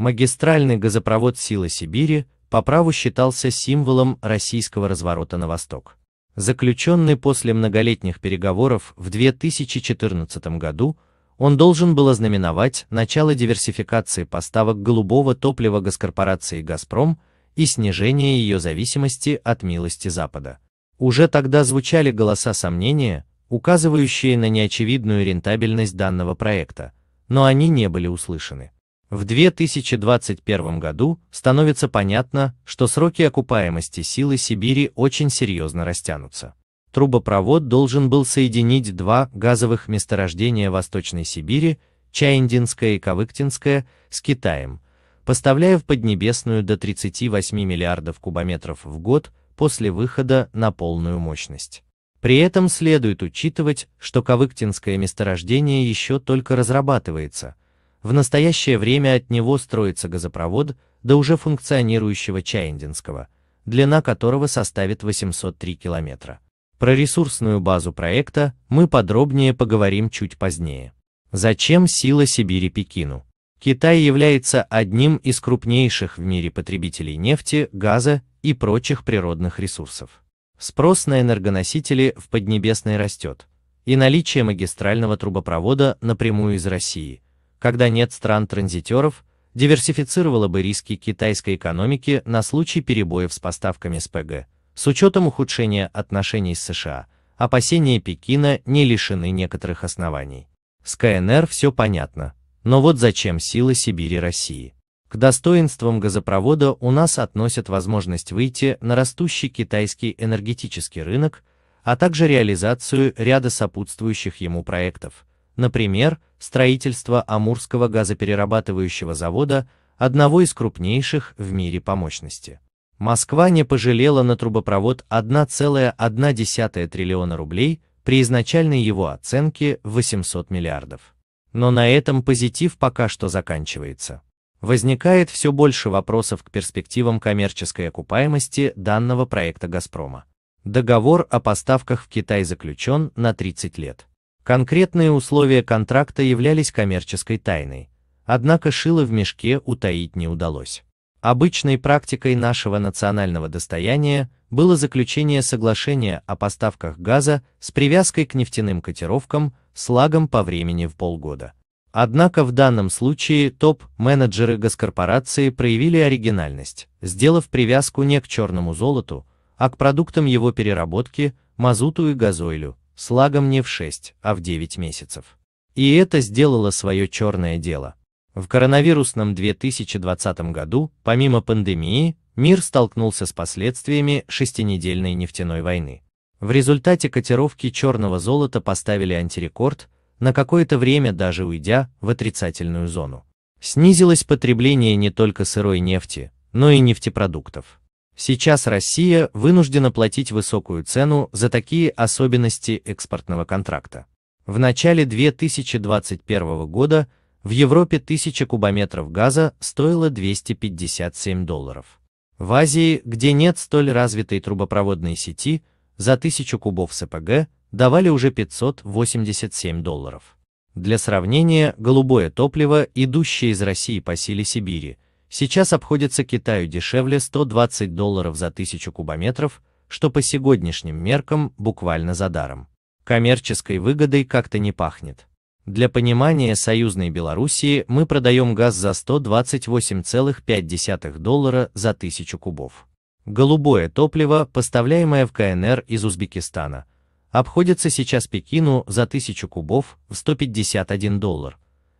Магистральный газопровод «Сила Сибири» по праву считался символом российского разворота на восток. Заключенный после многолетних переговоров в 2014 году, он должен был ознаменовать начало диверсификации поставок голубого топлива госкорпорации «Газпром» и снижение ее зависимости от милости Запада. Уже тогда звучали голоса сомнения, указывающие на неочевидную рентабельность данного проекта, но они не были услышаны. В 2021 году становится понятно, что сроки окупаемости силы Сибири очень серьезно растянутся. Трубопровод должен был соединить два газовых месторождения Восточной Сибири, Чаиндинское и Кавыктинское, с Китаем, поставляя в Поднебесную до 38 миллиардов кубометров в год после выхода на полную мощность. При этом следует учитывать, что Кавыктинское месторождение еще только разрабатывается – в настоящее время от него строится газопровод до уже функционирующего Чаяндинского, длина которого составит 803 километра. Про ресурсную базу проекта мы подробнее поговорим чуть позднее. Зачем сила Сибири Пекину? Китай является одним из крупнейших в мире потребителей нефти, газа и прочих природных ресурсов. Спрос на энергоносители в Поднебесной растет, и наличие магистрального трубопровода напрямую из России – когда нет стран-транзитеров, диверсифицировала бы риски китайской экономики на случай перебоев с поставками СПГ. С учетом ухудшения отношений с США, опасения Пекина не лишены некоторых оснований. С КНР все понятно, но вот зачем сила Сибири России? К достоинствам газопровода у нас относят возможность выйти на растущий китайский энергетический рынок, а также реализацию ряда сопутствующих ему проектов – например, строительство Амурского газоперерабатывающего завода, одного из крупнейших в мире по мощности. Москва не пожалела на трубопровод 1,1 триллиона рублей при изначальной его оценке 800 миллиардов. Но на этом позитив пока что заканчивается. Возникает все больше вопросов к перспективам коммерческой окупаемости данного проекта «Газпрома». Договор о поставках в Китай заключен на 30 лет. Конкретные условия контракта являлись коммерческой тайной, однако шило в мешке утаить не удалось. Обычной практикой нашего национального достояния было заключение соглашения о поставках газа с привязкой к нефтяным котировкам с лагом по времени в полгода. Однако в данном случае топ-менеджеры госкорпорации проявили оригинальность, сделав привязку не к черному золоту, а к продуктам его переработки, мазуту и газойлю, Слагом не в 6, а в 9 месяцев. И это сделало свое черное дело. В коронавирусном 2020 году, помимо пандемии, мир столкнулся с последствиями шестинедельной нефтяной войны. В результате котировки черного золота поставили антирекорд, на какое-то время даже уйдя в отрицательную зону. Снизилось потребление не только сырой нефти, но и нефтепродуктов. Сейчас Россия вынуждена платить высокую цену за такие особенности экспортного контракта. В начале 2021 года в Европе 1000 кубометров газа стоило 257 долларов. В Азии, где нет столь развитой трубопроводной сети, за 1000 кубов СПГ давали уже 587 долларов. Для сравнения, голубое топливо, идущее из России по силе Сибири, сейчас обходится Китаю дешевле 120 долларов за тысячу кубометров, что по сегодняшним меркам буквально за даром. Коммерческой выгодой как-то не пахнет. Для понимания союзной Белоруссии мы продаем газ за 128,5 доллара за тысячу кубов. Голубое топливо, поставляемое в КНР из Узбекистана, обходится сейчас Пекину за 1000 кубов в 151 доллар,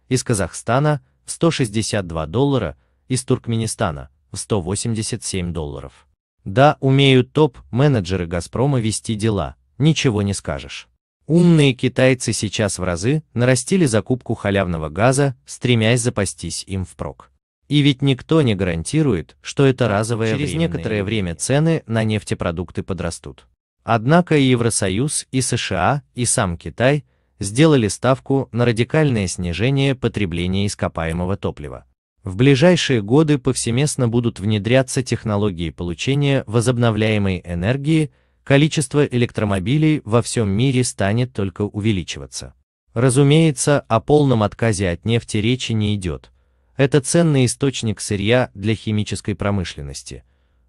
из Казахстана в 162 доллара, из Туркменистана в 187 долларов. Да, умеют топ-менеджеры «Газпрома» вести дела, ничего не скажешь. Умные китайцы сейчас в разы нарастили закупку халявного газа, стремясь запастись им впрок. И ведь никто не гарантирует, что это разовое Через некоторое время цены на нефтепродукты подрастут. Однако и Евросоюз, и США, и сам Китай сделали ставку на радикальное снижение потребления ископаемого топлива в ближайшие годы повсеместно будут внедряться технологии получения возобновляемой энергии, количество электромобилей во всем мире станет только увеличиваться. Разумеется, о полном отказе от нефти речи не идет. Это ценный источник сырья для химической промышленности.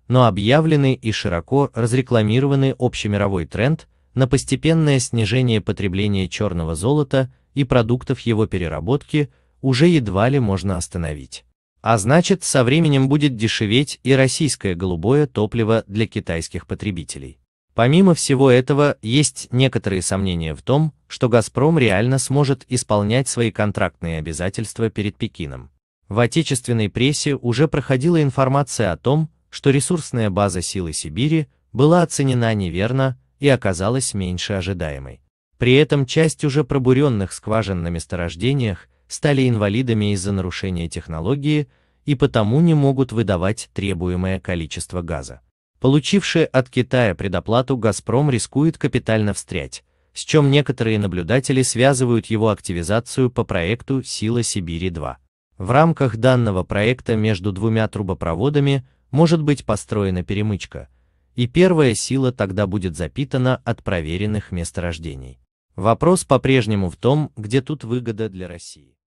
Но объявленный и широко разрекламированный общемировой тренд на постепенное снижение потребления черного золота и продуктов его переработки – уже едва ли можно остановить. А значит, со временем будет дешеветь и российское голубое топливо для китайских потребителей. Помимо всего этого, есть некоторые сомнения в том, что «Газпром» реально сможет исполнять свои контрактные обязательства перед Пекином. В отечественной прессе уже проходила информация о том, что ресурсная база силы Сибири была оценена неверно и оказалась меньше ожидаемой. При этом часть уже пробуренных скважин на месторождениях стали инвалидами из-за нарушения технологии и потому не могут выдавать требуемое количество газа. Получившие от Китая предоплату «Газпром» рискует капитально встрять, с чем некоторые наблюдатели связывают его активизацию по проекту «Сила Сибири-2». В рамках данного проекта между двумя трубопроводами может быть построена перемычка, и первая сила тогда будет запитана от проверенных месторождений. Вопрос по-прежнему в том, где тут выгода для России.